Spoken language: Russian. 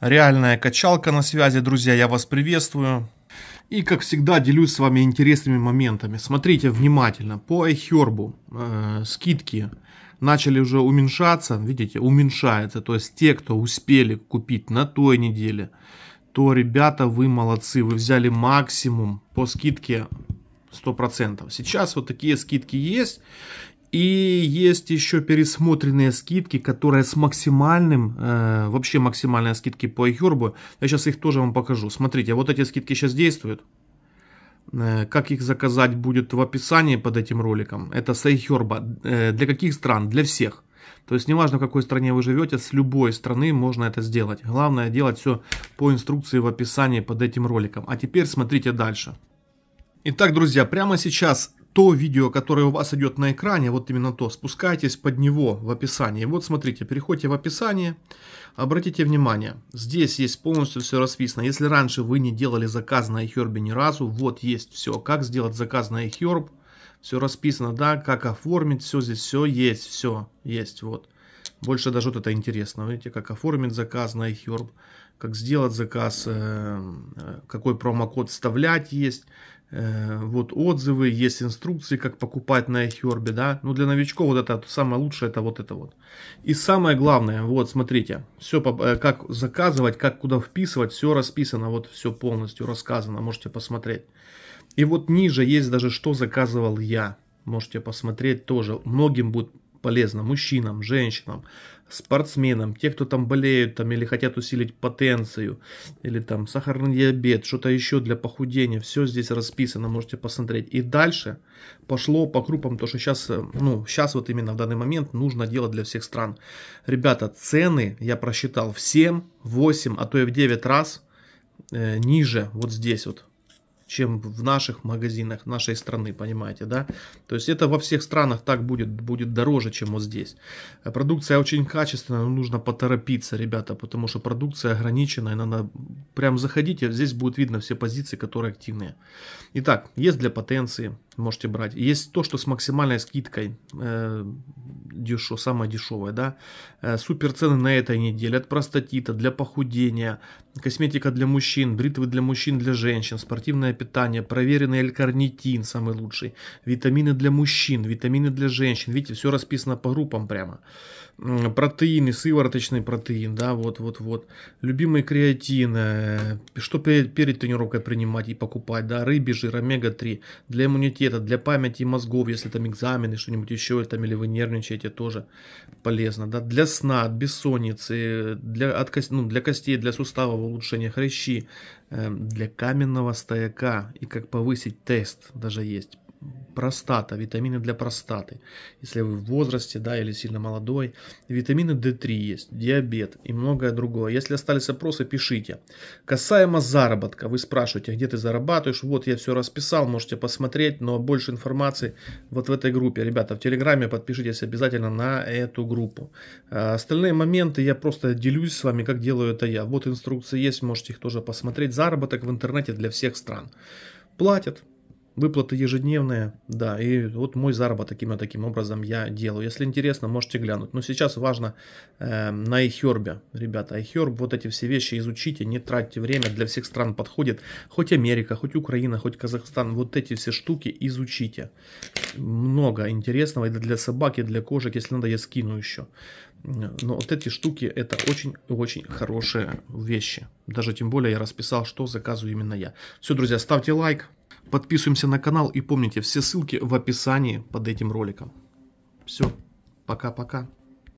Реальная качалка на связи, друзья, я вас приветствую. И, как всегда, делюсь с вами интересными моментами. Смотрите внимательно. По iHerb э, скидки начали уже уменьшаться. Видите, уменьшается. То есть те, кто успели купить на той неделе, то, ребята, вы молодцы. Вы взяли максимум по скидке 100%. Сейчас вот такие скидки есть. И есть еще пересмотренные скидки, которые с максимальным, э, вообще максимальные скидки по iHerb. Я сейчас их тоже вам покажу. Смотрите, вот эти скидки сейчас действуют. Э, как их заказать будет в описании под этим роликом. Это с iHerb. Э, для каких стран? Для всех. То есть неважно в какой стране вы живете, с любой страны можно это сделать. Главное делать все по инструкции в описании под этим роликом. А теперь смотрите дальше. Итак, друзья, прямо сейчас то видео, которое у вас идет на экране, вот именно то, спускайтесь под него в описании. Вот смотрите, переходите в описание, обратите внимание, здесь есть полностью все расписано. Если раньше вы не делали заказ на iHerb ни разу, вот есть все, как сделать заказ на iHerb, все расписано, да, как оформить, все здесь, все есть, все есть, вот. Больше даже вот это интересно, видите, как оформить заказ на iHerb, как сделать заказ, э, э, какой промокод вставлять есть, Э, вот отзывы, есть инструкции, как покупать на Эхербе, да. Ну, для новичков вот это самое лучшее, это вот это вот. И самое главное, вот, смотрите, все, э, как заказывать, как куда вписывать, все расписано, вот все полностью рассказано, можете посмотреть. И вот ниже есть даже, что заказывал я, можете посмотреть тоже. Многим будет полезно мужчинам, женщинам, спортсменам, те, кто там болеют там, или хотят усилить потенцию, или там сахарный диабет, что-то еще для похудения. Все здесь расписано, можете посмотреть. И дальше пошло по группам то, что сейчас, э, ну, сейчас вот именно в данный момент нужно делать для всех стран. Ребята, цены я просчитал в 7, 8, а то и в 9 раз э, – ниже, вот здесь вот, чем в наших магазинах нашей страны, понимаете, да? То есть это во всех странах так будет, будет дороже, чем вот здесь. Э, продукция очень качественная, но нужно поторопиться, ребята, потому что продукция и надо прям заходите, а здесь будет видно все позиции, которые активные. Итак, есть для потенции, можете брать. Есть то, что с максимальной скидкой, э, дешево, самое дешевое, да. Э, Супер цены на этой неделе от простатита, для похудения, косметика для мужчин, бритвы для мужчин, для женщин, спортивное питание, проверенный элькарнитин самый лучший, витамины для мужчин, витамины для женщин. Видите, все расписано по группам прямо. Протеины, сывороточный протеин, да, вот-вот-вот. Любимый креатин, э, что перед, перед тренировкой принимать и покупать, да, рыбий жир, омега-3, для иммунитета, для памяти и мозгов, если там экзамены, что-нибудь еще там, или вы нервничаете, кстати, тоже полезно. Да? Для сна, от бессонницы, для, от, кост... ну, для костей, для суставов улучшения хрящи, э, для каменного стояка и как повысить тест даже есть простата, витамины для простаты, если вы в возрасте, да, или сильно молодой, витамины D3 есть, диабет и многое другое. Если остались вопросы, пишите. Касаемо заработка, вы спрашиваете, где ты зарабатываешь, вот я все расписал, можете посмотреть, но больше информации вот в этой группе. Ребята, в Телеграме подпишитесь обязательно на эту группу. А остальные моменты я просто делюсь с вами, как делаю это я. Вот инструкции есть, можете их тоже посмотреть. Заработок в интернете для всех стран. Платят, выплата ежедневная, да, и вот мой заработок именно таким образом я делаю. Если интересно, можете глянуть. Но сейчас важно э, на iHerb, ребята, iHerb, вот эти все вещи изучите, не тратьте время, для всех стран подходит. Хоть Америка, хоть Украина, хоть Казахстан, вот эти все штуки изучите. Много интересного и для собаки, для кошек, если надо, я скину еще. Но вот эти штуки это очень-очень хорошие вещи. Даже тем более я расписал, что заказываю именно я. Все, друзья, ставьте лайк. Подписываемся на канал и помните, все ссылки в описании под этим роликом. Все, пока-пока.